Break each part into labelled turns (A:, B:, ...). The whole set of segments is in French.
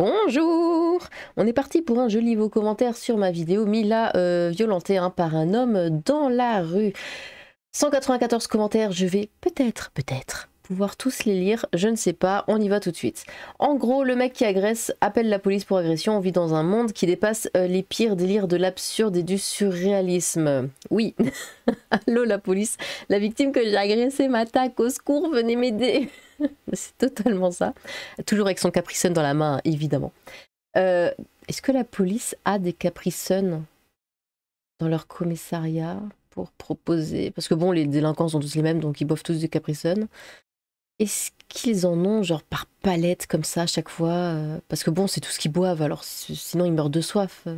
A: Bonjour On est parti pour un joli vos commentaires sur ma vidéo Mila euh, violentée hein, par un homme dans la rue. 194 commentaires, je vais peut-être, peut-être pouvoir tous les lire, je ne sais pas, on y va tout de suite. En gros, le mec qui agresse appelle la police pour agression, on vit dans un monde qui dépasse euh, les pires délires de l'absurde et du surréalisme. Oui, allô la police, la victime que j'ai agressée m'attaque, au secours, venez m'aider c'est totalement ça. Toujours avec son capri dans la main, évidemment. Euh, est-ce que la police a des capri dans leur commissariat pour proposer Parce que bon, les délinquants sont tous les mêmes, donc ils boivent tous des capri Est-ce qu'ils en ont, genre par palette comme ça à chaque fois euh, Parce que bon, c'est tout ce qu'ils boivent, alors sinon ils meurent de soif. Euh.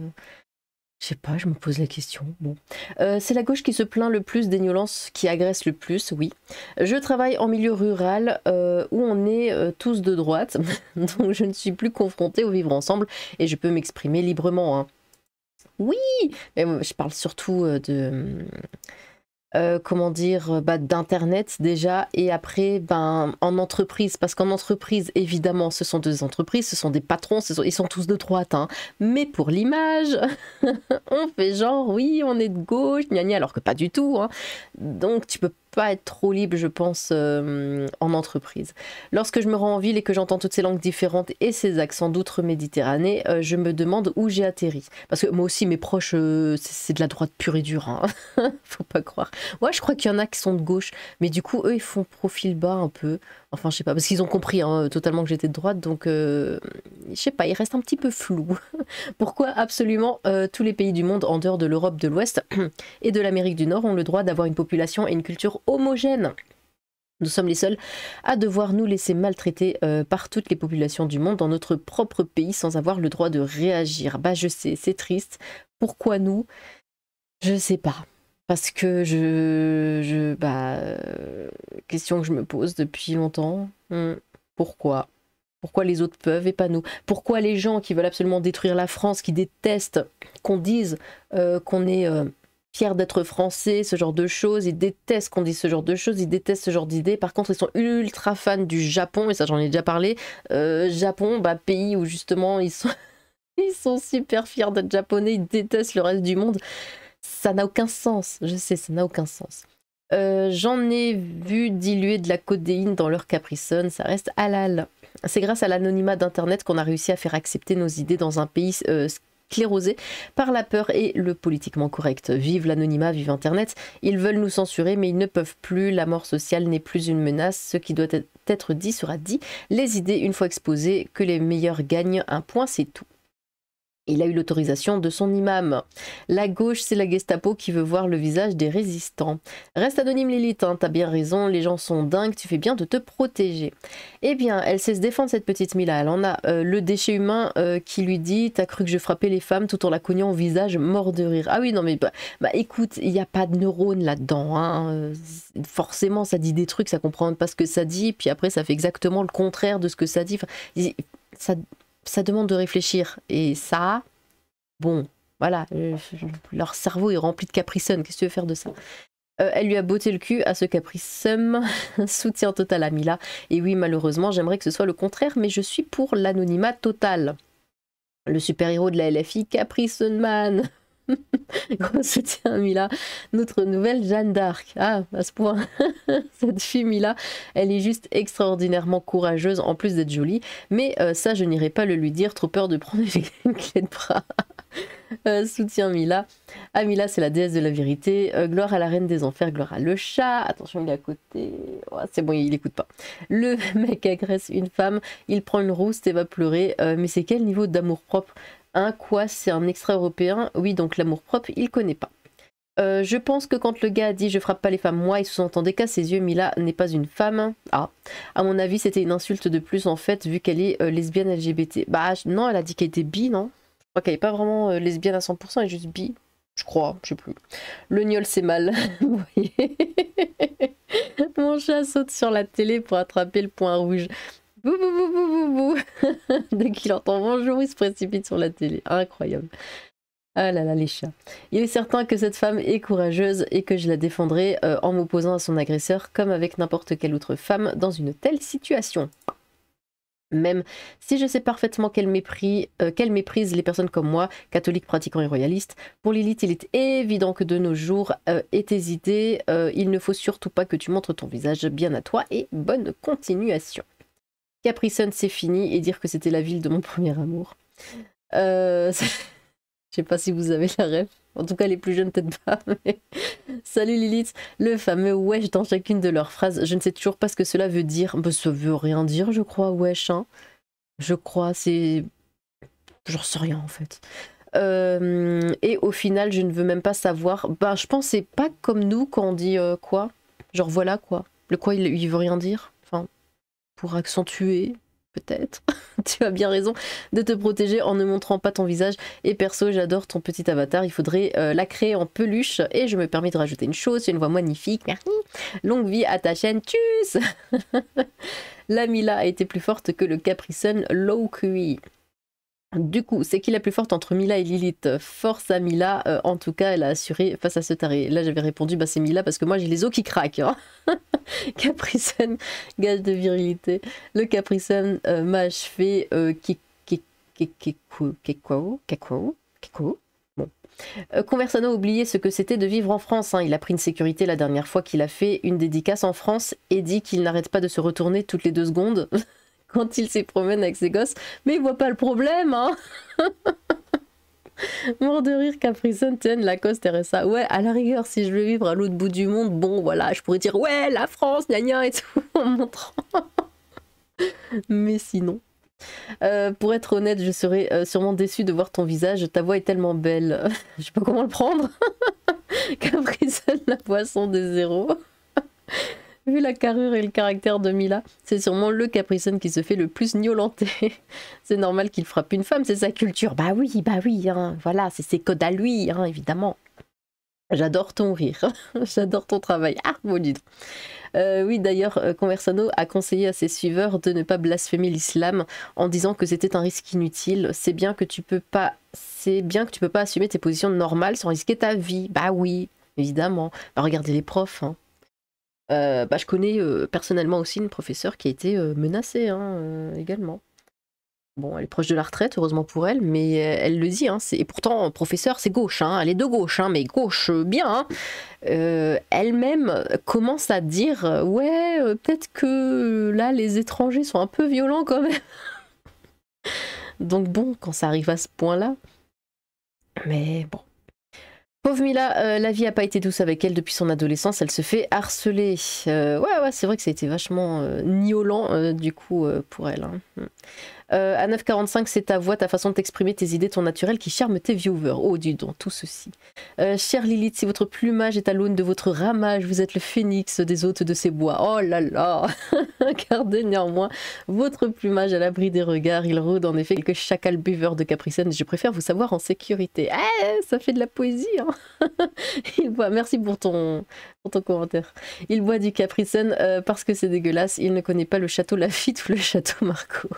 A: Je sais pas, je me pose la question. Bon. Euh, c'est la gauche qui se plaint le plus des violences, qui agresse le plus, oui. Je travaille en milieu rural euh, où on est euh, tous de droite, donc je ne suis plus confrontée au vivre ensemble et je peux m'exprimer librement. Hein. Oui, mais je parle surtout de hum, euh, comment dire, euh, bah, d'Internet déjà, et après ben, en entreprise, parce qu'en entreprise, évidemment, ce sont des entreprises, ce sont des patrons, ils sont tous de droite, hein. mais pour l'image, on fait genre, oui, on est de gauche, alors que pas du tout. Hein. Donc tu peux pas être trop libre, je pense, euh, en entreprise. Lorsque je me rends en ville et que j'entends toutes ces langues différentes et ces accents d'outre-Méditerranée, euh, je me demande où j'ai atterri. Parce que moi aussi, mes proches, euh, c'est de la droite pure et dure. Hein. Faut pas croire. Moi, je crois qu'il y en a qui sont de gauche. Mais du coup, eux, ils font profil bas un peu. Enfin, je sais pas. Parce qu'ils ont compris hein, totalement que j'étais de droite. Donc, je sais pas, ils restent un petit peu flous. Pourquoi absolument tous les pays du monde en dehors de l'Europe de l'Ouest et de l'Amérique du Nord ont le droit d'avoir une population et une culture homogène. Nous sommes les seuls à devoir nous laisser maltraiter euh, par toutes les populations du monde dans notre propre pays sans avoir le droit de réagir. Bah je sais, c'est triste. Pourquoi nous Je sais pas. Parce que je, je bah, euh, question que je me pose depuis longtemps. Hmm, pourquoi Pourquoi les autres peuvent et pas nous Pourquoi les gens qui veulent absolument détruire la France, qui détestent qu'on dise euh, qu'on est fiers d'être français, ce genre de choses. Ils détestent qu'on dise ce genre de choses, ils détestent ce genre d'idées. Par contre, ils sont ultra fans du Japon, et ça j'en ai déjà parlé. Euh, Japon, bah, pays où justement ils sont, super fiers d'être japonais, ils détestent le reste du monde. Ça n'a aucun sens, je sais, ça n'a aucun sens. Euh, j'en ai vu diluer de la codéine dans leur capri ça reste halal. C'est grâce à l'anonymat d'Internet qu'on a réussi à faire accepter nos idées dans un pays euh, sclérosés par la peur et le politiquement correct. Vive l'anonymat, vive Internet. Ils veulent nous censurer, mais ils ne peuvent plus. La mort sociale n'est plus une menace. Ce qui doit être dit sera dit. Les idées, une fois exposées, que les meilleurs gagnent un point, c'est tout. Il a eu l'autorisation de son imam. La gauche, c'est la Gestapo qui veut voir le visage des résistants. Reste anonyme Lilith, hein. t'as bien raison, les gens sont dingues, tu fais bien de te protéger. Eh bien, elle sait se défendre cette petite Mila, elle en a euh, le déchet humain euh, qui lui dit « t'as cru que je frappais les femmes tout en la cognant au visage, mort de rire ». Ah oui, non mais bah, bah écoute, il n'y a pas de neurones là-dedans, hein. euh, forcément ça dit des trucs, ça comprend pas ce que ça dit, puis après ça fait exactement le contraire de ce que ça dit. ça, ça demande de réfléchir. Et ça, bon, voilà, euh, leur cerveau est rempli de Caprisson. Qu'est-ce que tu veux faire de ça euh, Elle lui a botté le cul à ce un Soutien total à Mila. Et oui, malheureusement, j'aimerais que ce soit le contraire, mais je suis pour l'anonymat total. Le super-héros de la LFI, Caprice Man. Gros soutien Mila, notre nouvelle Jeanne d'Arc. Ah, à ce point, cette fille Mila, elle est juste extraordinairement courageuse en plus d'être jolie. Mais euh, ça, je n'irai pas le lui dire, trop peur de prendre une clé de bras. Euh, soutien Mila. Ah, Mila, c'est la déesse de la vérité. Euh, gloire à la reine des enfers, gloire à le chat. Attention, il est à côté. c'est bon, il n'écoute pas. Le mec agresse une femme, il prend une rousse et va pleurer. mais c'est quel niveau d'amour propre un quoi, c'est un extra-européen Oui, donc l'amour-propre, il connaît pas. Euh, je pense que quand le gars a dit je frappe pas les femmes, moi, il sous-entendait qu'à ses yeux, Mila n'est pas une femme. Ah, à mon avis, c'était une insulte de plus en fait, vu qu'elle est euh, lesbienne LGBT. Bah non, elle a dit qu'elle était bi, non Je crois qu'elle est pas vraiment euh, lesbienne à 100%, elle est juste bi. Je crois, je sais plus. Le gnol, c'est mal. Vous voyez Mon chat saute sur la télé pour attraper le point rouge. Bou, Dès qu'il entend bonjour, il se précipite sur la télé. Incroyable. Ah là là, les chats. Il est certain que cette femme est courageuse et que je la défendrai euh, en m'opposant à son agresseur comme avec n'importe quelle autre femme dans une telle situation. Même si je sais parfaitement qu'elle mépris, euh, méprise les personnes comme moi, catholiques, pratiquants et royalistes, pour Lilith, il est évident que de nos jours et tes idées, il ne faut surtout pas que tu montres ton visage bien à toi et bonne continuation. Capri c'est fini, et dire que c'était la ville de mon premier amour. Euh, je sais pas si vous avez la rêve. En tout cas, les plus jeunes, peut-être pas. Salut Lilith. Le fameux wesh dans chacune de leurs phrases. Je ne sais toujours pas ce que cela veut dire. Bah, ça veut rien dire, je crois, wesh. Hein. Je crois, c'est. Je ne sais rien, en fait. Euh, et au final, je ne veux même pas savoir. Bah, je pense c'est pas comme nous quand on dit euh, quoi. Genre voilà quoi. Le quoi, il veut rien dire pour accentuer peut-être, tu as bien raison, de te protéger en ne montrant pas ton visage. Et perso, j'adore ton petit avatar, il faudrait euh, la créer en peluche. Et je me permets de rajouter une chose, c'est une voix magnifique, merci. Longue vie à ta chaîne, tchuss La Mila a été plus forte que le Sun, Low key du coup, c'est qui la plus forte entre Mila et Lilith Force à Mila, euh, en tout cas, elle a assuré face à ce taré. Là, j'avais répondu, bah c'est Mila parce que moi j'ai les os qui craquent. Hein. Capricorne, gage de virilité. Le Capricorne m'a achevé euh, Bon. Euh, Conversano a oublié ce que c'était de vivre en France. Hein. Il a pris une sécurité la dernière fois qu'il a fait une dédicace en France et dit qu'il n'arrête pas de se retourner toutes les deux secondes. quand il se promène avec ses gosses. Mais il voit pas le problème, hein Mort de rire, Tiens, Tienne, Lacoste, RSA. Ouais, à la rigueur, si je veux vivre à l'autre bout du monde, bon, voilà, je pourrais dire ouais, la France, gna gna et tout, en montrant. Mais sinon. Euh, pour être honnête, je serais euh, sûrement déçue de voir ton visage. Ta voix est tellement belle. je sais pas comment le prendre. Sun, la poisson des zéros. Vu la carrure et le caractère de Mila, c'est sûrement le capricorne qui se fait le plus niolanté c'est normal qu'il frappe une femme, c'est sa culture. Bah oui, bah oui, hein. voilà, c'est ses codes à lui, hein, évidemment. J'adore ton rire, j'adore ton travail. Ah, mon dieu. Euh, oui, d'ailleurs, euh, Conversano a conseillé à ses suiveurs de ne pas blasphémer l'islam en disant que c'était un risque inutile. C'est bien que tu peux pas, c'est bien que tu peux pas assumer tes positions normales sans risquer ta vie. Bah oui, évidemment. Bah, regardez les profs. Hein. Euh, bah, je connais euh, personnellement aussi une professeure qui a été euh, menacée hein, également. Bon, elle est proche de la retraite, heureusement pour elle, mais elle le dit. Hein, et pourtant, professeur, c'est gauche. Hein, elle est de gauche, mais gauche bien. Elle-même commence à dire Ouais, peut-être que là, les étrangers sont un peu violents quand même. Donc, bon, quand ça arrive à ce point-là. Mais bon. Pauvre Mila, euh, la vie n'a pas été douce avec elle depuis son adolescence, elle se fait harceler. Euh, ouais, ouais, c'est vrai que ça a été vachement euh, euh du coup pour elle. Hein. Mm. Euh, à 9 c'est ta voix, ta façon de t'exprimer, tes idées, ton naturel qui charme tes viewers. Oh, dis donc, tout ceci. Euh, Cher Lilith, si votre plumage est à l'aune de votre ramage, vous êtes le phénix des hôtes de ces bois. Oh là là Gardez néanmoins votre plumage à l'abri des regards. Il rôde en effet quelques chacals buveurs de capricène. Je préfère vous savoir en sécurité. Eh, ça fait de la poésie hein! Il boit. Merci pour ton, pour ton commentaire. Il boit du capricène euh, parce que c'est dégueulasse. Il ne connaît pas le château Lafitte ou le château Marco.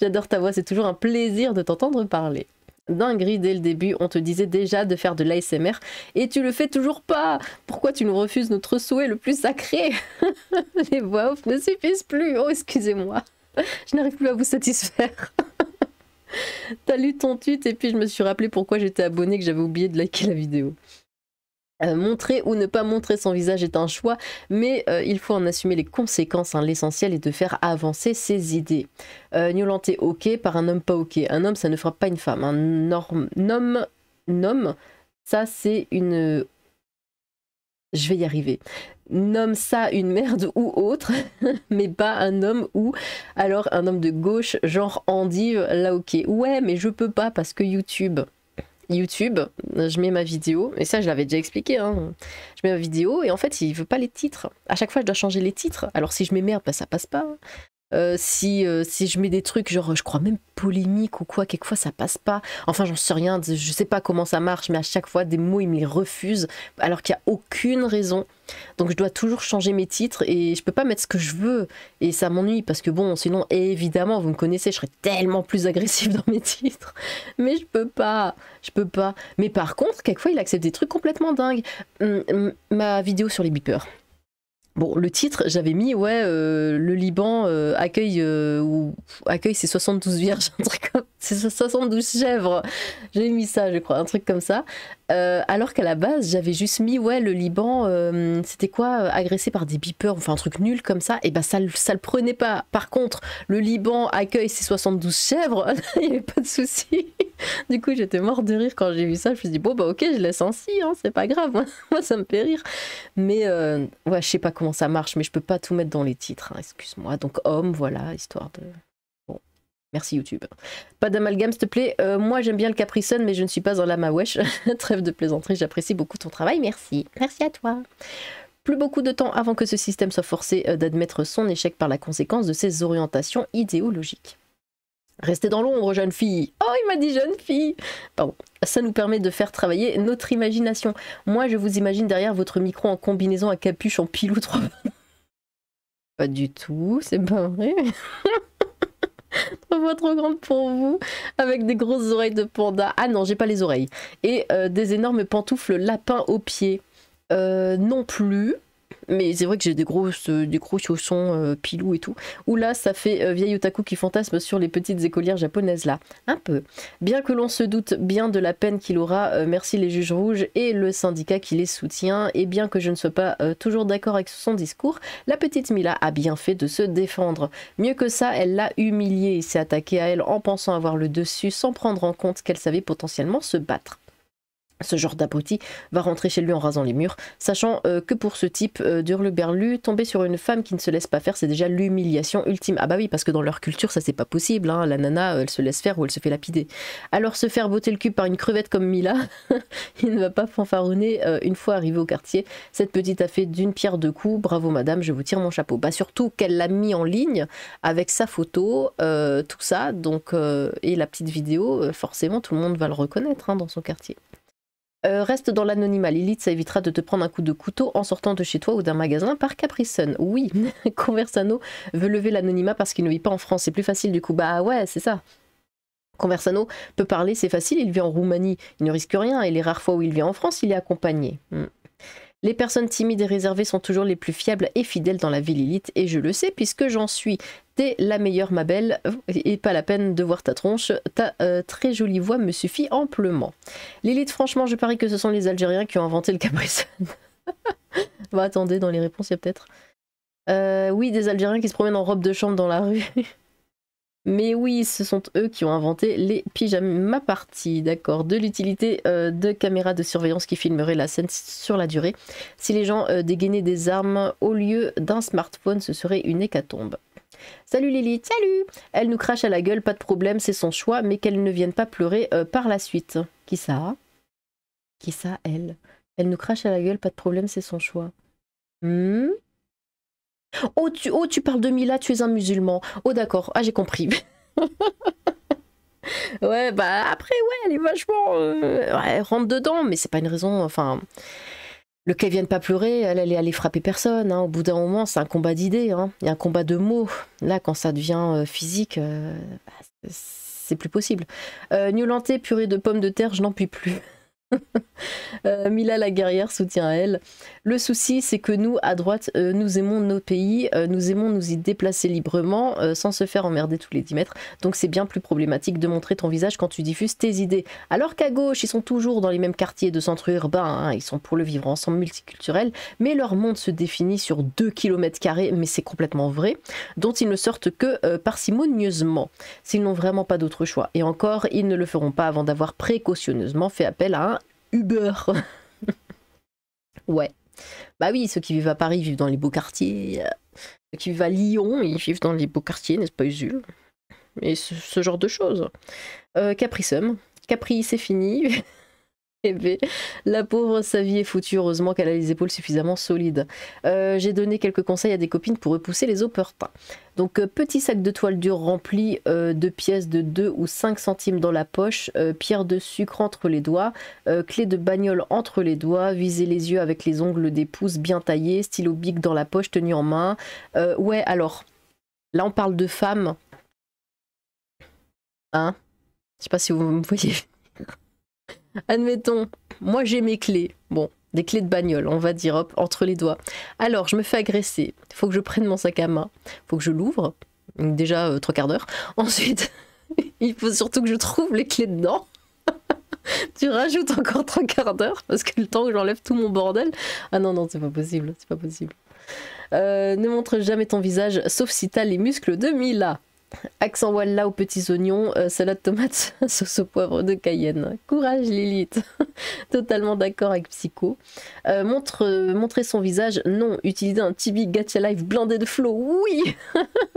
A: J'adore ta voix, c'est toujours un plaisir de t'entendre parler. Dinguerie dès le début, on te disait déjà de faire de l'ASMR et tu le fais toujours pas. Pourquoi tu nous refuses notre souhait le plus sacré Les voix off ne suffisent plus. Oh, excusez-moi. Je n'arrive plus à vous satisfaire. T'as lu ton tweet et puis je me suis rappelé pourquoi j'étais abonné que j'avais oublié de liker la vidéo. Euh, montrer ou ne pas montrer son visage est un choix, mais euh, il faut en assumer les conséquences. Hein. L'essentiel est de faire avancer ses idées. Euh, Niolanté ok par un homme pas ok. Un homme, ça ne fera pas une femme. Un hein. homme, homme, homme ça c'est une... Je vais y arriver. Nomme ça une merde ou autre, mais pas un homme ou alors un homme de gauche, genre Andy, euh, là ok. Ouais, mais je peux pas parce que YouTube. YouTube, je mets ma vidéo, et ça je l'avais déjà expliqué, hein. je mets ma vidéo et en fait il veut pas les titres. À chaque fois je dois changer les titres, alors si je mets merde, bah, ça passe pas. Hein. Euh, si, euh, si je mets des trucs, genre, je crois même polémique ou quoi, quelquefois ça passe pas. Enfin, j'en sais rien, je sais pas comment ça marche, mais à chaque fois, des mots, ils me les refusent, alors qu'il n'y a aucune raison. Donc, je dois toujours changer mes titres et je peux pas mettre ce que je veux. Et ça m'ennuie parce que, bon, sinon, évidemment, vous me connaissez, je serais tellement plus agressive dans mes titres. Mais je peux pas, je peux pas. Mais par contre, quelquefois, il accepte des trucs complètement dingues. Hum, hum, ma vidéo sur les beepers. Bon, le titre, j'avais mis, ouais, euh, le Liban euh, accueille, euh, ou, accueille ses 72 vierges, un truc comme, ses 72 chèvres. J'ai mis ça, je crois, un truc comme ça. Euh, alors qu'à la base, j'avais juste mis, ouais, le Liban, euh, c'était quoi euh, Agressé par des beepers, enfin un truc nul comme ça, et ben ça, ça le prenait pas. Par contre, le Liban accueille ses 72 chèvres, il n'y avait pas de souci. du coup, j'étais mort de rire quand j'ai vu ça. Je me suis dit, bon, bah ok, je laisse ainsi, hein, c'est pas grave, hein. moi ça me fait rire. Mais ouais, je sais pas comment ça marche, mais je peux pas tout mettre dans les titres, hein, excuse-moi. Donc, homme, voilà, histoire de. Merci YouTube. Pas d'amalgame, s'il te plaît. Euh, moi, j'aime bien le Capri mais je ne suis pas un lama wesh. Trêve de plaisanterie, j'apprécie beaucoup ton travail. Merci. Merci à toi. Plus beaucoup de temps avant que ce système soit forcé euh, d'admettre son échec par la conséquence de ses orientations idéologiques. Restez dans l'ombre, jeune fille. Oh, il m'a dit jeune fille. Pardon. Ça nous permet de faire travailler notre imagination. Moi, je vous imagine derrière votre micro en combinaison à capuche en pilou 3. Pas du tout, c'est pas vrai. Trois fois trop grande pour vous, avec des grosses oreilles de panda. Ah non, j'ai pas les oreilles. Et euh, des énormes pantoufles lapins aux pieds. Euh, non plus. Mais c'est vrai que j'ai des grosses, euh, gros chaussons euh, pilou et tout. Ou là, ça fait euh, vieille otaku qui fantasme sur les petites écolières japonaises là. Un peu. Bien que l'on se doute bien de la peine qu'il aura, merci les juges rouges et le syndicat qui les soutient. Et bien que je ne sois pas toujours d'accord avec son discours, la petite Mila a bien fait de se défendre. Mieux que ça, elle l'a humilié, et s'est attaquée à elle en pensant avoir le dessus sans prendre en compte qu'elle savait potentiellement se battre ce genre d'abruti va rentrer chez lui en rasant les murs, sachant euh, que pour ce type euh, d'hurluberlu, tomber sur une femme qui ne se laisse pas faire, c'est déjà l'humiliation ultime. Ah bah oui, parce que dans leur culture, ça c'est pas possible, hein. la nana, elle se laisse faire ou elle se fait lapider. Alors se faire botter le cul par une crevette comme Mila, il ne va pas fanfaronner euh, une fois arrivé au quartier. Cette petite a fait d'une pierre deux coups, bravo madame, je vous tire mon chapeau. Bah surtout qu'elle l'a mis en ligne avec sa photo, euh, tout ça, donc et la petite vidéo, forcément tout le monde va le reconnaître hein, dans son quartier. Euh, reste dans l'anonymat, Lilith, ça évitera de te prendre un coup de couteau en sortant de chez toi ou d'un magasin par Capricorne. Oui, Conversano veut lever l'anonymat parce qu'il ne vit pas en France, c'est plus facile du coup. Bah ouais, c'est ça. Conversano peut parler, c'est facile, il vit en Roumanie, il ne risque rien, et les rares fois où il vit en France, il est accompagné. Hmm. Les personnes timides et réservées sont toujours les plus fiables et fidèles dans la ville Lilith, et je le sais puisque j'en suis. T'es la meilleure, ma belle, et pas la peine de voir ta tronche, ta euh, très jolie voix me suffit amplement. Lilith, franchement, je parie que ce sont les Algériens qui ont inventé le Capricorne. bah attendez, dans les réponses, il y a peut-être. Euh, oui, des Algériens qui se promènent en robe de chambre dans la rue. Mais oui, ce sont eux qui ont inventé les pyjamas parties, d'accord, de l'utilité euh, de caméras de surveillance qui filmeraient la scène sur la durée. Si les gens euh, dégainaient des armes au lieu d'un smartphone, ce serait une hécatombe. Salut Lilith, salut Elle nous crache à la gueule, pas de problème, c'est son choix, mais qu'elle ne vienne pas pleurer euh, par la suite. Qui ça Qui ça, elle Elle nous crache à la gueule, pas de problème, c'est son choix. Hmm Oh tu, oh, tu parles de Mila, tu es un musulman. Oh, d'accord. Ah, j'ai compris. ouais, bah après, ouais, elle est vachement. elle euh, rentre dedans, mais c'est pas une raison. Enfin. Le qu'elle vienne pas pleurer, elle, allait aller frapper personne. Hein. Au bout d'un moment, c'est un combat d'idées. Hein. Il y a un combat de mots. Là, quand ça devient euh, physique, euh, bah, c'est plus possible. Euh, Niolanté, purée de pommes de terre, je n'en puis plus. Euh, Mila la guerrière soutient à elle. Le souci, c'est que nous, à droite, euh, nous aimons nos pays, euh, nous aimons nous y déplacer librement sans se faire emmerder tous les 10 mètres. Donc c'est bien plus problématique de montrer ton visage quand tu diffuses tes idées. Alors qu'à gauche, ils sont toujours dans les mêmes quartiers de centre urbain, hein, ils sont pour le vivre ensemble multiculturel, mais leur monde se définit sur 2 km, mais c'est complètement vrai, dont ils ne sortent que parcimonieusement, s'ils n'ont vraiment pas d'autre choix. Et encore, ils ne le feront pas avant d'avoir précautionneusement fait appel à un Uber. ouais. Bah oui, ceux qui vivent à Paris vivent dans les beaux quartiers. Ceux qui vivent à Lyon, ils vivent dans les beaux quartiers, n'est-ce pas, Usul Et ce, genre de choses. Euh, Capri, c'est fini. Eh ben, la pauvre, sa vie est foutue. Heureusement qu'elle a les épaules suffisamment solides. Euh, j'ai donné quelques conseils à des copines pour repousser les opportuns. Donc, euh, petit sac de toile dure rempli euh, de pièces de 2 ou 5 centimes dans la poche, pierre de sucre entre les doigts, clé de bagnole entre les doigts, viser les yeux avec les ongles des pouces bien taillés, stylo bic dans la poche tenu en main. ouais, alors, là on parle de femmes. Hein Je sais pas si vous me voyez. Admettons, moi j'ai mes clés. Bon, des clés de bagnole, on va dire, hop, entre les doigts. Alors, je me fais agresser. Faut que je prenne mon sac à main. Faut que je l'ouvre. Déjà euh, trois quarts d'heure. Ensuite, il faut surtout que je trouve les clés dedans. tu rajoutes encore trois quarts d'heure parce que le temps que j'enlève tout mon bordel. Ah non, non, c'est pas possible. C'est pas possible. Euh, ne montre jamais ton visage, sauf si t'as les muscles de Mila. Accent Walla aux petits oignons, euh, salade tomate, sauce au poivre de Cayenne. Courage Lilith Totalement d'accord avec Psycho. Euh, montre, euh, montrer son visage, non. Utiliser un Tibi Gacha Life blindé de flow, oui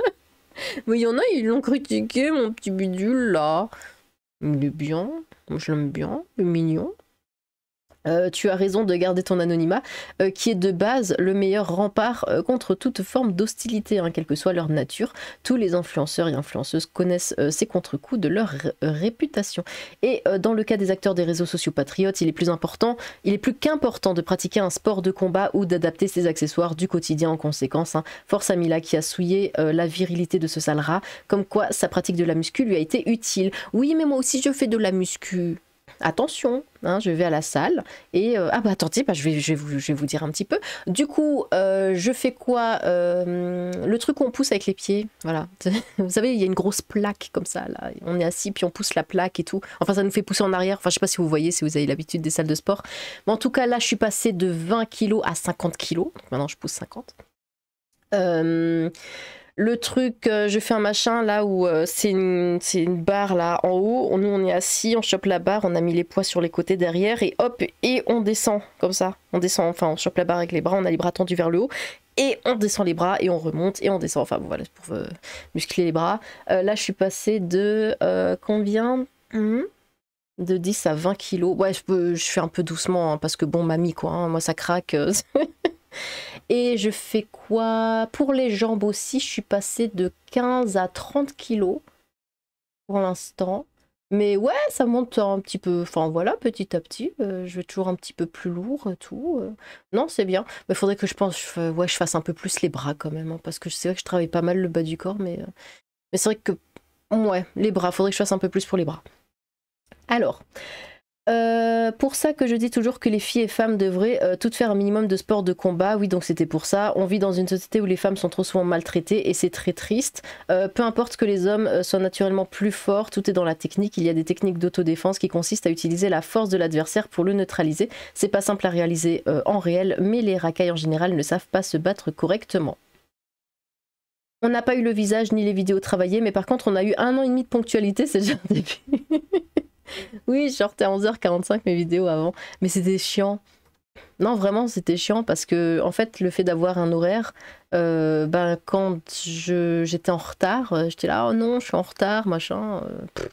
A: Mais il y en a, ils l'ont critiqué, mon petit bidule, là. Il est bien, je l'aime bien, il est mignon. Euh, tu as raison de garder ton anonymat, euh, qui est de base le meilleur rempart euh, contre toute forme d'hostilité, hein, quelle que soit leur nature. Tous les influenceurs et influenceuses connaissent ces contre-coups de leur réputation. Et dans le cas des acteurs des réseaux sociaux patriotes, il est plus important, il est plus qu'important de pratiquer un sport de combat ou d'adapter ses accessoires du quotidien en conséquence. Hein. Force à Mila qui a souillé la virilité de ce sale rat, comme quoi sa pratique de la muscu lui a été utile. Oui, mais moi aussi je fais de la muscu attention, hein, je vais à la salle et euh, ah bah attendez, bah, je, vais, vous, dire un petit peu. Du coup, euh, je fais quoi euh, Le truc on pousse avec les pieds, voilà. vous savez, il y a une grosse plaque comme ça, là. On est assis, puis on pousse la plaque et tout. Enfin, ça nous fait pousser en arrière. Enfin, je sais pas si vous voyez, si vous avez l'habitude des salles de sport. Mais en tout cas, là, je suis passée de 20 kg à 50 kg. Maintenant, je pousse 50 le truc, euh, je fais un machin là où euh, c'est une, barre là en haut, nous on est assis, on chope la barre, on a mis les poids sur les côtés derrière et hop, et on descend comme ça. On descend, enfin on chope la barre avec les bras, on a les bras tendus vers le haut et on descend les bras et on remonte et on descend. Enfin voilà, pour euh, muscler les bras. là je suis passée de combien hmm de 10 à 20 kilos. Ouais, je, fais un peu doucement hein, parce que bon, mamie quoi, hein, moi ça craque. Et je fais quoi Pour les jambes aussi, je suis passée de 15 à 30 kilos pour l'instant. Mais ouais, ça monte un petit peu, enfin voilà, petit à petit. Euh, je vais toujours un petit peu plus lourd et tout. Euh. non, c'est bien. Mais faudrait que je pense, ouais, je fasse un peu plus les bras quand même. Hein, parce que je vrai que je travaille pas mal le bas du corps, mais, euh, mais c'est vrai que, ouais, les bras, faudrait que je fasse un peu plus pour les bras. Alors, euh, pour ça que je dis toujours que les filles et femmes devraient euh, toutes faire un minimum de sport de combat. Oui, donc c'était pour ça. On vit dans une société où les femmes sont trop souvent maltraitées et c'est très triste. Euh, peu importe que les hommes soient naturellement plus forts, tout est dans la technique. Il y a des techniques d'autodéfense qui consistent à utiliser la force de l'adversaire pour le neutraliser. C'est pas simple à réaliser en réel, mais les racailles en général ne savent pas se battre correctement. On n'a pas eu le visage ni les vidéos travaillées, mais par contre, on a eu un an et demi de ponctualité, c'est déjà un début. oui, je sortais à 11h45 mes vidéos avant, mais c'était chiant. Non, vraiment, c'était chiant parce que, en fait, le fait d'avoir un horaire, euh, ben, quand j'étais en retard, euh, j'étais là, oh non, je suis en retard, machin. Euh,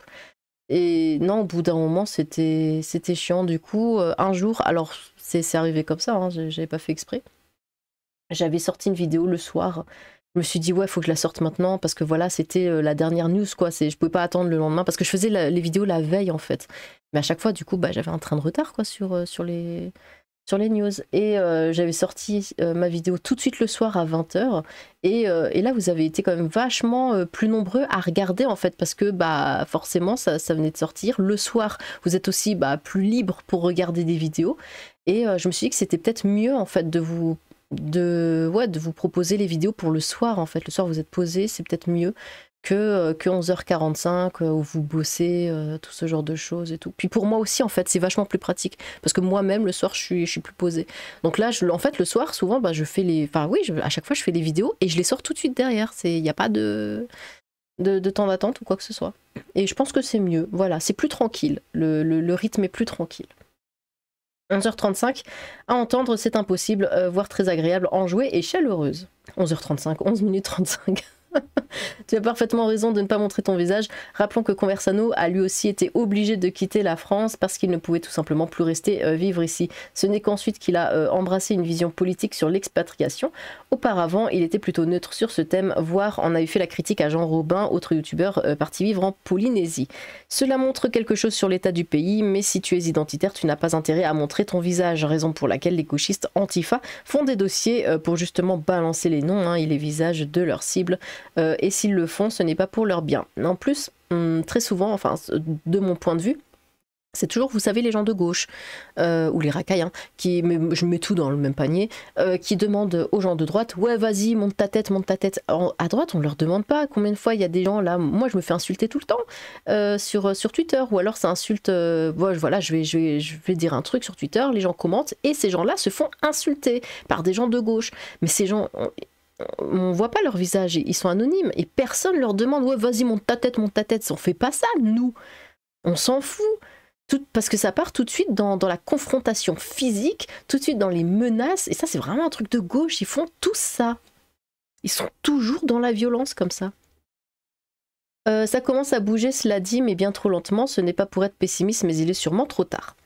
A: Et non, au bout d'un moment, c'était chiant. Du coup, un jour, alors, c'est arrivé comme ça, hein, j'avais pas fait exprès. J'avais sorti une vidéo le soir je me suis dit ouais faut que je la sorte maintenant parce que voilà c'était euh, la dernière news quoi c'est je pouvais pas attendre le lendemain parce que je faisais les vidéos la veille en fait mais à chaque fois du coup bah, j'avais un train de retard quoi sur, euh, les, news et euh, j'avais sorti ma vidéo tout de suite le soir à 20h et, là vous avez été quand même vachement plus nombreux à regarder en fait parce que bah forcément ça, ça venait de sortir le soir vous êtes aussi bah, plus libre pour regarder des vidéos et je me suis dit que c'était peut-être mieux en fait de vous de, ouais, de vous proposer les vidéos pour le soir en fait. Le soir vous êtes posé, c'est peut-être mieux que, euh, que 11h45 euh, où vous bossez, euh, tout ce genre de choses et tout. Puis pour moi aussi en fait c'est vachement plus pratique parce que moi-même le soir je suis, je suis plus posée. Donc là je, en fait le soir souvent bah, je fais les, enfin oui à chaque fois je fais les vidéos et je les sors tout de suite derrière. Il n'y a pas de, de, temps d'attente ou quoi que ce soit. Et je pense que c'est mieux. Voilà, c'est plus tranquille. le rythme est plus tranquille. 11h35, à entendre, c'est impossible, euh, voire très agréable, enjouée et chaleureuse. 11h35, 11 minutes 35. tu as parfaitement raison de ne pas montrer ton visage. Rappelons que Conversano a lui aussi été obligé de quitter la France parce qu'il ne pouvait tout simplement plus rester euh, vivre ici. Ce n'est qu'ensuite qu'il a euh, embrassé une vision politique sur l'expatriation. Auparavant, il était plutôt neutre sur ce thème, voire en a eu fait la critique à Jean Robin, autre youtubeur euh, parti vivre en Polynésie. Cela montre quelque chose sur l'état du pays, mais si tu es identitaire, tu n'as pas intérêt à montrer ton visage, raison pour laquelle les gauchistes Antifa font des dossiers pour justement balancer les noms et hein. les visages de leurs cibles. Euh, et s'ils le font, ce n'est pas pour leur bien. En plus, hum, très souvent, enfin, de mon point de vue, c'est toujours, vous savez, les gens de gauche, euh, ou les racailles, hein, qui, je mets tout dans le même panier, euh, qui demandent aux gens de droite, ouais, vas-y, monte ta tête, monte ta tête. à droite, on ne leur demande pas combien de fois il y a des gens là. Moi, je me fais insulter tout le temps sur, sur Twitter, ou alors ça insulte. voilà, je vais, je, je vais dire un truc sur Twitter, les gens commentent, et ces gens-là se font insulter par des gens de gauche. Mais ces gens, euh, on voit pas leur visage, ils sont anonymes et personne leur demande ouais vas-y monte ta tête, monte ta tête, on fait pas ça nous, on s'en fout. parce que ça part tout de suite dans, la confrontation physique, tout de suite dans les menaces, et ça c'est vraiment un truc de gauche, ils font tout ça. Ils sont toujours dans la violence comme ça. Euh, ça commence à bouger, cela dit, mais bien trop lentement, ce n'est pas pour être pessimiste, mais il est sûrement trop tard.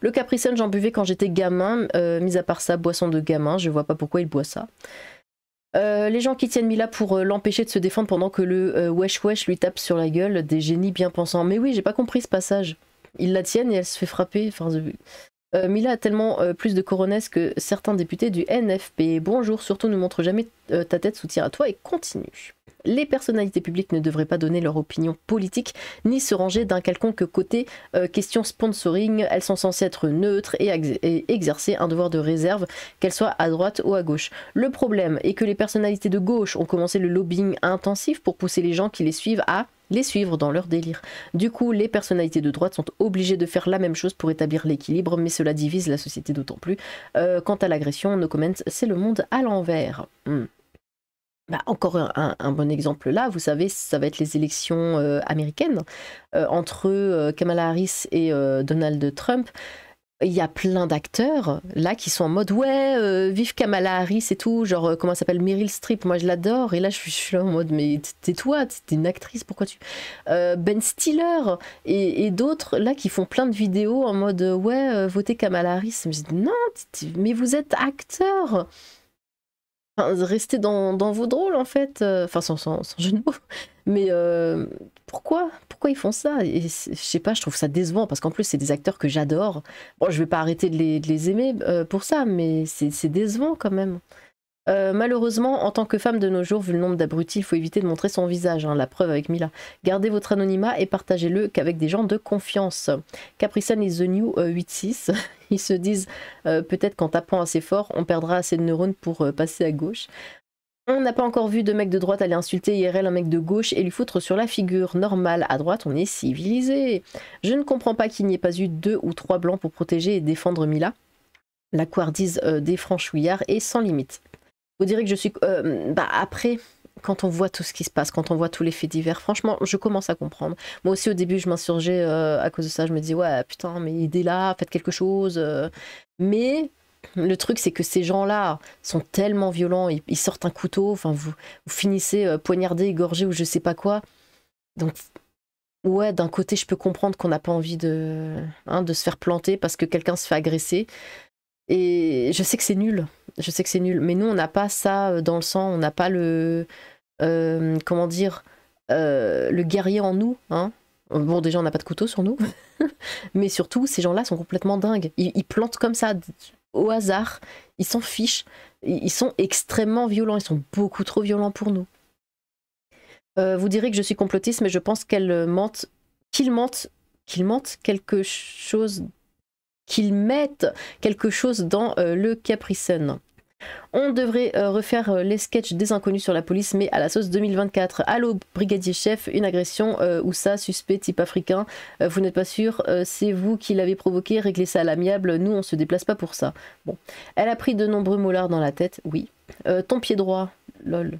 A: Le capricorne j'en buvais quand j'étais gamin, euh, mis à part ça, boisson de gamin, je vois pas pourquoi il boit ça. Euh, les gens qui tiennent Mila pour euh, l'empêcher de se défendre pendant que le euh, Wesh Wesh lui tape sur la gueule des génies bien pensants. Mais oui, j'ai pas compris ce passage. Ils la tiennent et elle se fait frapper. Mila a tellement plus de coronesse que certains députés du NFP. Bonjour, surtout ne montre jamais ta tête, tir à toi et continue les personnalités publiques ne devraient pas donner leur opinion politique ni se ranger d'un quelconque côté. Euh, question sponsoring, elles sont censées être neutres et, exercer un devoir de réserve, qu'elles soient à droite ou à gauche. Le problème est que les personnalités de gauche ont commencé le lobbying intensif pour pousser les gens qui les suivent à les suivre dans leur délire. Du coup, les personnalités de droite sont obligées de faire la même chose pour établir l'équilibre, mais cela divise la société d'autant plus. Euh, quant à l'agression, nos comments, c'est le monde à l'envers. Hmm. Bah, encore un, bon exemple là, vous savez, ça va être les élections euh, américaines. Euh, entre euh, Kamala Harris et Donald Trump, il y a plein d'acteurs là qui sont en mode ouais, vive Kamala Harris et tout, genre comment s'appelle Meryl Streep, moi je l'adore, et là je suis, là en mode mais tais-toi, t'es une actrice, pourquoi tu. ben Stiller et, d'autres là qui font plein de vidéos en mode ouais, votez Kamala Harris. Mais non, mais vous êtes acteur restez dans, vos drôles en fait, euh, enfin sans, sans, jeu de mots, mais euh, pourquoi Pourquoi ils font ça je sais pas, je trouve ça décevant parce qu'en plus c'est des acteurs que j'adore. Bon, je vais pas arrêter de les, aimer euh, pour ça, mais c'est décevant quand même. Euh, malheureusement, en tant que femme de nos jours, vu le nombre d'abrutis, il faut éviter de montrer son visage, hein, la preuve avec Mila. Gardez votre anonymat et partagez-le qu'avec des gens de confiance. Capricorn et the new 8-6 euh, Ils se disent euh, peut-être qu'en tapant assez fort, on perdra assez de neurones pour passer à gauche. On n'a pas encore vu de mec de droite aller insulter IRL un mec de gauche et lui foutre sur la figure. Normal, à droite, on est civilisé. Je ne comprends pas qu'il n'y ait pas eu deux ou trois blancs pour protéger et défendre Mila. La couardise des franchouillards est sans limite vous direz que je suis... Euh, bah après, quand on voit tout ce qui se passe, quand on voit tous les faits divers, franchement, je commence à comprendre. Moi aussi, au début, je m'insurgeais euh, à cause de ça. Je me disais, ouais, putain, mais aidez là, faites quelque chose. Euh. Mais le truc, c'est que ces gens-là sont tellement violents, ils, sortent un couteau, enfin, vous, finissez poignardé, égorgé ou je sais pas quoi. Donc, ouais, d'un côté, je peux comprendre qu'on n'a pas envie de, hein, de se faire planter parce que quelqu'un se fait agresser. Et je sais que c'est nul. Je sais que c'est nul. Mais nous, on n'a pas ça euh, dans le sang. On n'a pas le. Euh, comment dire euh, Le guerrier en nous. Hein bon, déjà, on n'a pas de couteau sur nous. mais surtout, ces gens-là sont complètement dingues. Ils, plantent comme ça, au hasard. Ils s'en fichent. Ils sont extrêmement violents. Ils sont beaucoup trop violents pour nous. vous direz que je suis complotiste, mais je pense qu'elle mente. Qu'il mente. Qu'il mente quelque chose qu'ils mettent quelque chose dans euh, le capricorne. On devrait euh, refaire euh, les sketchs des inconnus sur la police, mais à la sauce 2024. Allô, brigadier chef, une agression ou ça, suspect type africain. vous n'êtes pas sûr, c'est vous qui l'avez provoqué, réglez ça à l'amiable. Nous, on se déplace pas pour ça. Bon. Elle a pris de nombreux molars dans la tête, oui. ton pied droit, lol.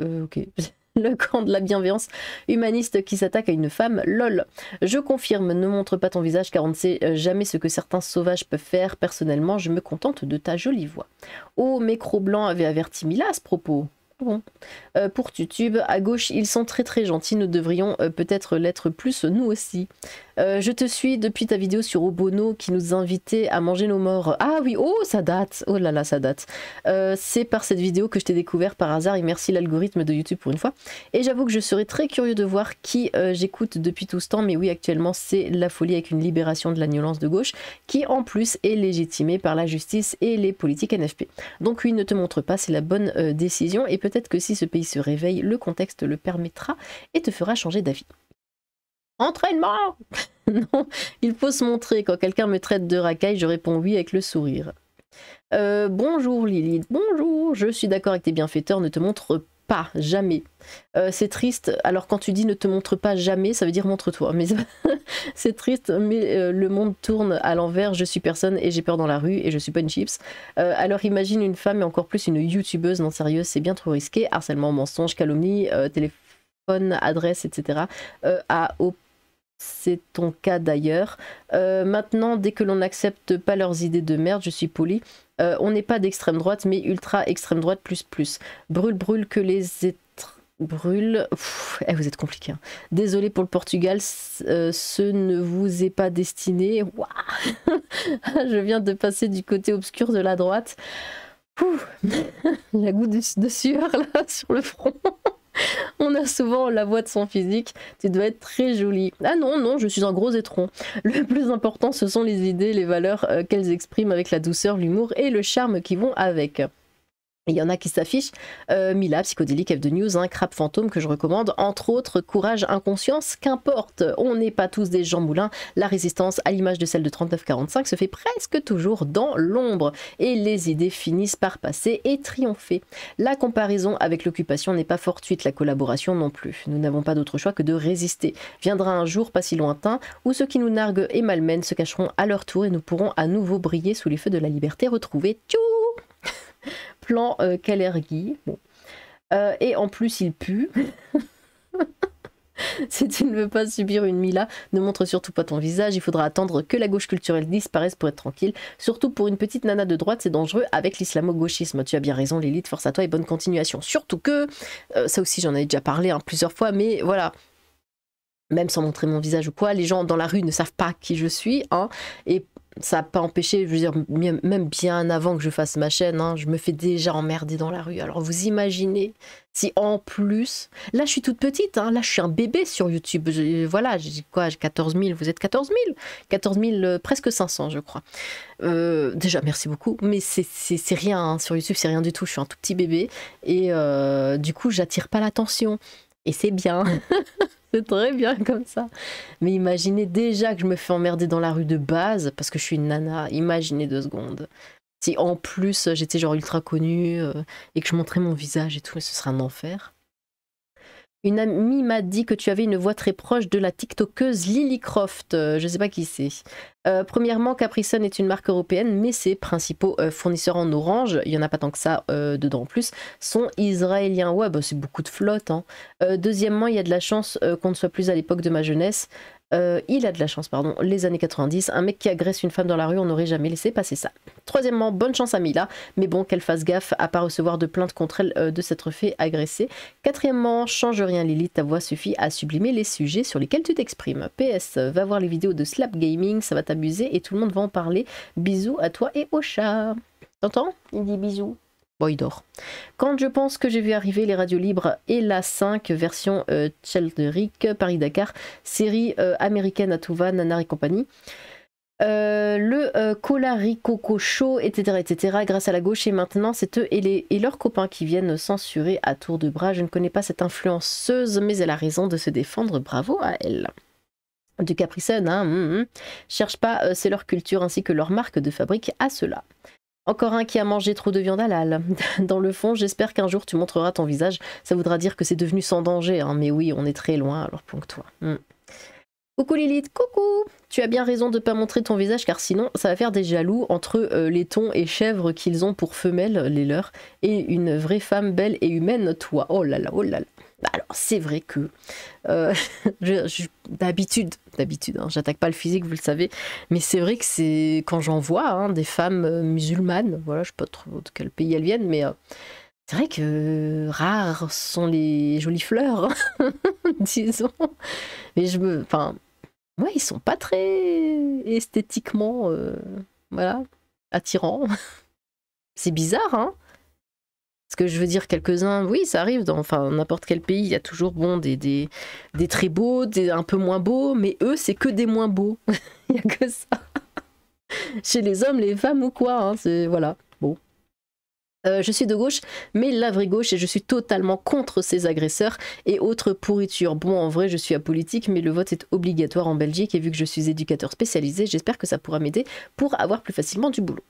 A: ok. le camp de la bienveillance humaniste qui s'attaque à une femme, lol. Je confirme, ne montre pas ton visage car on ne sait euh, jamais ce que certains sauvages peuvent faire. Personnellement, je me contente de ta jolie voix. Oh, Mécro Blanc avait averti Mila à ce propos. Bon. Euh, pour YouTube, à gauche, ils sont très très gentils. Nous devrions euh, peut-être l'être plus, nous aussi. Euh, je te suis depuis ta vidéo sur Obono qui nous invitait à manger nos morts. Ah oui, oh, ça date. Oh là là, ça date. Euh, c'est par cette vidéo que je t'ai découvert par hasard et merci l'algorithme de YouTube pour une fois. Et j'avoue que je serais très curieux de voir qui euh, j'écoute depuis tout ce temps. Mais oui, actuellement, c'est la folie avec une libération de la violence de gauche qui, en plus, est légitimée par la justice et les politiques NFP. Donc oui, ne te montre pas, c'est la bonne décision. Et peut-être que si ce pays se réveille, le contexte le permettra et te fera changer d'avis. Entraînement Non, il faut se montrer. Quand quelqu'un me traite de racaille, je réponds oui avec le sourire. Euh, bonjour Lilith, bonjour, je suis d'accord avec tes bienfaiteurs, ne te montre pas, jamais. Euh, c'est triste, alors quand tu dis ne te montre pas jamais, ça veut dire montre-toi. Mais c'est triste, mais euh, le monde tourne à l'envers, je suis personne et j'ai peur dans la rue et je suis pas une chips. alors imagine une femme et encore plus une youtubeuse, non sérieuse, c'est bien trop risqué. Harcèlement, mensonge, calomnie, téléphone adresse, etc. à c'est ton cas d'ailleurs. Euh, maintenant, dès que l'on n'accepte pas leurs idées de merde, je suis poli. Euh, on n'est pas d'extrême droite, mais ultra extrême droite plus plus. Brûle, brûle que les êtres brûle eh, vous êtes compliqué. Hein. Désolé pour le Portugal, euh, ce ne vous est pas destiné. je viens de passer du côté obscur de la droite. la goutte de, de sueur là sur le front. On a souvent la voix de son physique, tu dois être très jolie. Ah non, non, je suis un gros étron. Le plus important, ce sont les idées, les valeurs euh, qu'elles expriment avec la douceur, l'humour et le charme qui vont avec. Il y en a qui s'affichent. Euh, Mila, Psychodélique, F2 News, un hein, Crabe Fantôme que je recommande. Entre autres, Courage, Inconscience, qu'importe. On n'est pas tous des Jean Moulin. La résistance, à l'image de celle de 3945, se fait presque toujours dans l'ombre. Et les idées finissent par passer et triompher. La comparaison avec l'occupation n'est pas fortuite, la collaboration non plus. Nous n'avons pas d'autre choix que de résister. Viendra un jour pas si lointain où ceux qui nous narguent et malmènent se cacheront à leur tour et nous pourrons à nouveau briller sous les feux de la liberté retrouvée. Tchou plan euh, euh, et en plus, il pue. si tu ne veux pas subir une Mila, ne montre surtout pas ton visage. Il faudra attendre que la gauche culturelle disparaisse pour être tranquille. Surtout pour une petite nana de droite, c'est dangereux avec l'islamo-gauchisme. Tu as bien raison, l'élite force à toi et bonne continuation. Surtout que, euh, ça aussi j'en ai déjà parlé hein, plusieurs fois, mais voilà, même sans montrer mon visage ou quoi, les gens dans la rue ne savent pas qui je suis. Hein, et ça n'a pas empêché, je veux dire, même bien avant que je fasse ma chaîne, hein, je me fais déjà emmerder dans la rue. Alors vous imaginez si en plus, là je suis toute petite, hein, là je suis un bébé sur YouTube. voilà, j'ai quoi, 14 000, vous êtes 14 000 14 000, presque 500 je crois. Euh, déjà merci beaucoup, mais c'est rien, hein, sur YouTube c'est rien du tout, je suis un tout petit bébé. Et euh, du coup j'attire pas l'attention. Et c'est bien. Mm. c'est très bien comme ça. Mais imaginez déjà que je me fais emmerder dans la rue de base parce que je suis une nana. Imaginez deux secondes. Si en plus euh, j'étais genre ultra connue euh, et que je montrais mon visage et tout, ce serait un enfer. Une amie m'a dit que tu avais une voix très proche de la TikTokeuse Lily Croft. Euh, je ne sais pas qui c'est. Euh, premièrement, Sun est une marque européenne, mais ses principaux euh, fournisseurs en orange, il n'y en a pas tant que ça dedans en plus, sont israéliens. Ouais, bah, c'est beaucoup de flotte. Hein. deuxièmement, il y a de la chance qu'on ne soit plus à l'époque de ma jeunesse. Euh, il a de la chance, pardon. Les années 90, un mec qui agresse une femme dans la rue, on n'aurait jamais laissé passer ça. Troisièmement, bonne chance à Mila, mais bon, qu'elle fasse gaffe à pas recevoir de plainte contre elle euh, de s'être fait agresser. Quatrièmement, change rien Lily, ta voix suffit à sublimer les sujets sur lesquels tu t'exprimes. PS, va voir les vidéos de Slap Gaming, ça va t'amuser et tout le monde va en parler. Bisous à toi et au chat. T'entends Il dit bisous boydor Quand je pense que j'ai vu arriver les radios libres et la 5 version euh, Chelderick, Paris-Dakar, série euh, américaine à tout va, nanar et compagnie. Euh, le le Coco Show, etc., etc., grâce à la gauche, et maintenant c'est eux et, leurs copains qui viennent censurer à tour de bras. Je ne connais pas cette influenceuse, mais elle a raison de se défendre, bravo à elle du Capricène, hein, hum, hum. cherche pas, c'est leur culture ainsi que leur marque de fabrique à cela. Encore un qui a mangé trop de viande halal. Dans le fond, j'espère qu'un jour tu montreras ton visage. Ça voudra dire que c'est devenu sans danger. Hein. Mais oui, on est très loin, alors pour toi hmm. Coucou Lilith, coucou Tu as bien raison de ne pas montrer ton visage car sinon ça va faire des jaloux entre euh, les thons et chèvres qu'ils ont pour femelles, les leurs, et une vraie femme belle et humaine, toi. Oh là là, oh là là. Bah, alors c'est vrai que euh, d'habitude, d'habitude, hein, j'attaque pas le physique, vous le savez, mais c'est vrai que c'est quand j'en vois hein, des femmes euh, musulmanes, voilà, je sais pas trop de quel pays elles viennent, mais euh, c'est vrai que rares sont les jolies fleurs, disons. Mais je me, enfin, ouais, ils sont pas très esthétiquement, voilà, attirants. c'est bizarre, hein. Ce que je veux dire, quelques-uns, oui, ça arrive dans n'importe quel pays, il y a toujours bon, des, des, très beaux, des un peu moins beaux, mais eux, c'est que des moins beaux. Il n'y a que ça. Chez les hommes, les femmes ou quoi, hein, c'est... Voilà, bon. Euh, je suis de gauche, mais la vraie gauche, et je suis totalement contre ces agresseurs et autres pourritures. Bon, en vrai, je suis apolitique, mais le vote est obligatoire en Belgique, et vu que je suis éducateur spécialisé, j'espère que ça pourra m'aider pour avoir plus facilement du boulot.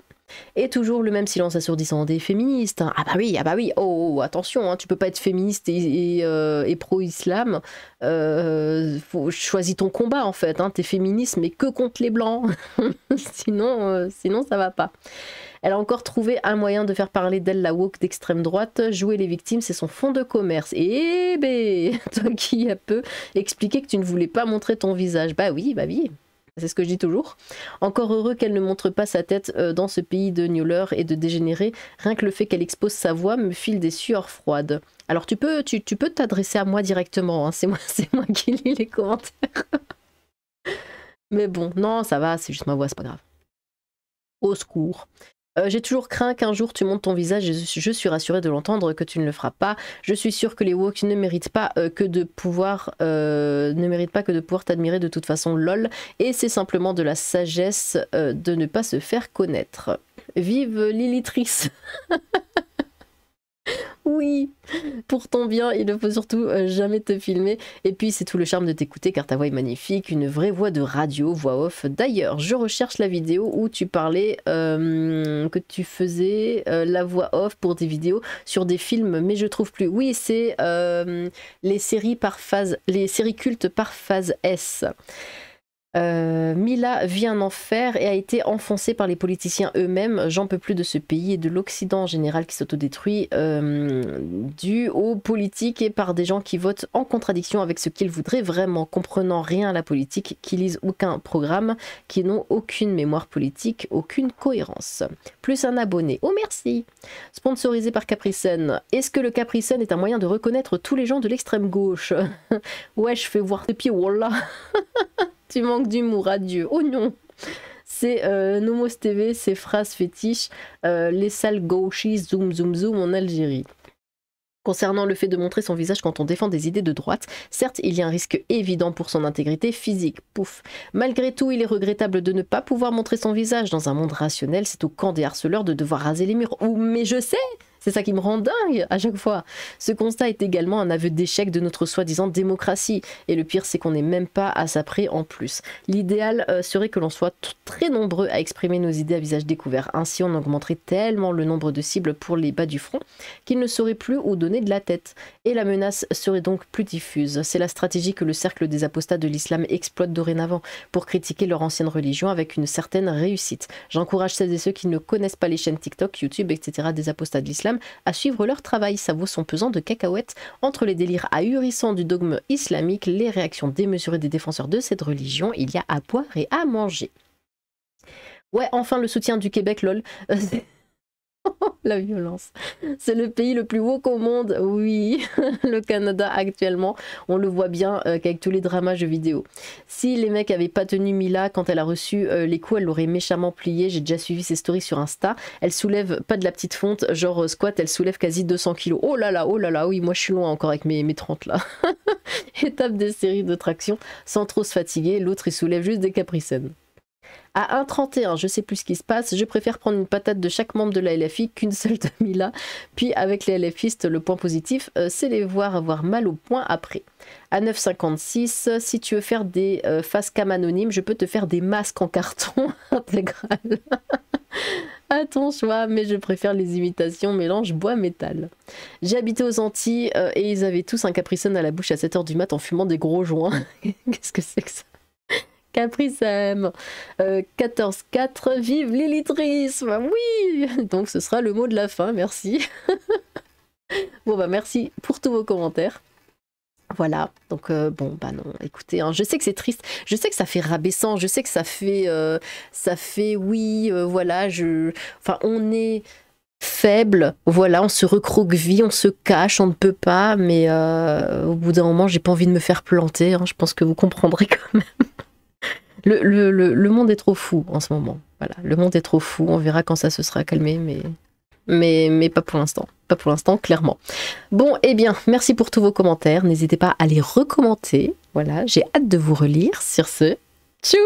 A: Et toujours le même silence assourdissant des féministes. Hein. Ah bah oui, ah bah oui, oh, oh, oh attention, hein, tu peux pas être féministe et, euh, pro-islam. Euh, choisis ton combat en fait, hein. t'es féministe mais que contre les blancs. sinon, euh, sinon ça va pas. Elle a encore trouvé un moyen de faire parler d'elle la woke d'extrême droite. Jouer les victimes, c'est son fond de commerce. Eh bé ben, toi qui a peu expliqué que tu ne voulais pas montrer ton visage. Bah oui, bah oui, c'est ce que je dis toujours. Encore heureux qu'elle ne montre pas sa tête euh, dans ce pays de nioleurs et de dégénérés. Rien que le fait qu'elle expose sa voix me file des sueurs froides. Alors tu peux tu, peux t'adresser à moi directement. Hein. C'est moi, moi qui lis les commentaires. Mais bon, non, ça va, c'est juste ma voix, c'est pas grave. Au secours. Euh, j'ai toujours craint qu'un jour tu montes ton visage et je suis rassurée de l'entendre que tu ne le feras pas. Je suis sûre que les woke ne méritent pas euh, que de pouvoir euh, ne méritent pas que de pouvoir t'admirer de toute façon lol et c'est simplement de la sagesse de ne pas se faire connaître. Vive Lilitrice oui Pour ton bien, il ne faut surtout euh, jamais te filmer. Et puis c'est tout le charme de t'écouter car ta voix est magnifique, une vraie voix de radio, voix off. D'ailleurs, je recherche la vidéo où tu parlais euh, que tu faisais euh, la voix off pour des vidéos sur des films, mais je trouve plus. Oui, c'est les séries par phase, les séries cultes par phase S. Euh, Mila vient un enfer et a été enfoncée par les politiciens eux-mêmes. J'en peux plus de ce pays et de l'Occident en général qui s'autodétruit euh, dû aux politiques et par des gens qui votent en contradiction avec ce qu'ils voudraient vraiment, comprenant rien à la politique, qui lisent aucun programme, qui n'ont aucune mémoire politique, aucune cohérence. Plus un abonné. Oh merci Sponsorisé par Capricen. Est-ce que le Capricen est un moyen de reconnaître tous les gens de l'extrême gauche Ouais, je fais voir tes pieds, wallah tu manques d'humour, adieu. Oh non c'est euh, Nomos TV, ces phrases fétiches, euh, les salles gauchis, zoom, zoom, zoom en Algérie. Concernant le fait de montrer son visage quand on défend des idées de droite, certes, il y a un risque évident pour son intégrité physique. Pouf. Malgré tout, il est regrettable de ne pas pouvoir montrer son visage. Dans un monde rationnel, c'est au camp des harceleurs de devoir raser les murs. Ou, mais je sais c'est ça qui me rend dingue à chaque fois. Ce constat est également un aveu d'échec de notre soi-disant démocratie. Et le pire, c'est qu'on n'est même pas à sa près en plus. L'idéal euh, serait que l'on soit très nombreux à exprimer nos idées à visage découvert. Ainsi, on augmenterait tellement le nombre de cibles pour les bas du front qu'ils ne sauraient plus où donner de la tête. Et la menace serait donc plus diffuse. C'est la stratégie que le cercle des apostats de l'islam exploite dorénavant pour critiquer leur ancienne religion avec une certaine réussite. J'encourage celles et ceux qui ne connaissent pas les chaînes TikTok, YouTube, etc. des apostats de l'islam à suivre leur travail. Ça vaut son pesant de cacahuètes entre les délires ahurissants du dogme islamique, les réactions démesurées des défenseurs de cette religion. Il y a à boire et à manger. Ouais, enfin le soutien du Québec, lol. Euh, la violence. C'est le pays le plus woke au monde, oui, le Canada actuellement. On le voit bien euh, qu'avec tous les dramages jeux vidéo. Si les mecs avaient pas tenu Mila quand elle a reçu euh, les coups, elle l'aurait méchamment pliée. J'ai déjà suivi ses stories sur Insta. Elle soulève pas de la petite fonte, genre euh, squat, elle soulève quasi 200 kilos. Oh là là, oh là là, oui, moi je suis loin encore avec mes, mes 30 là. Étape des séries de traction, sans trop se fatiguer, l'autre il soulève juste des capricènes. À 1,31, je sais plus ce qui se passe. Je préfère prendre une patate de chaque membre de la LFI qu'une seule de Mila. Puis avec les LFistes, le point positif, euh, c'est les voir avoir mal au point après. À 9,56, euh, si tu veux faire des euh, face cam anonymes, je peux te faire des masques en carton intégral. à ton choix, mais je préfère les imitations mélange bois-métal. J'ai habité aux Antilles et ils avaient tous un Capricorne à la bouche à 7h du mat en fumant des gros joints. Qu'est-ce que c'est que ça Caprice 14-4, euh, vive l'élitrisme, Oui Donc ce sera le mot de la fin, merci. bon bah merci pour tous vos commentaires. Voilà, donc euh, bon, bah non, écoutez, hein, je sais que c'est triste, je sais que ça fait rabaissant, je sais que ça fait, euh, ça fait, oui, voilà, je, enfin, on est faible, voilà, on se recroqueville, on se cache, on ne peut pas, mais au bout d'un moment, j'ai pas envie de me faire planter, hein, je pense que vous comprendrez quand même. Le, monde est trop fou en ce moment. Voilà, le monde est trop fou. On verra quand ça se sera calmé, mais, mais, mais pas pour l'instant. Pas pour l'instant, clairement. Bon, eh bien, merci pour tous vos commentaires. N'hésitez pas à les recommenter. Voilà, j'ai hâte de vous relire. Sur ce, tchou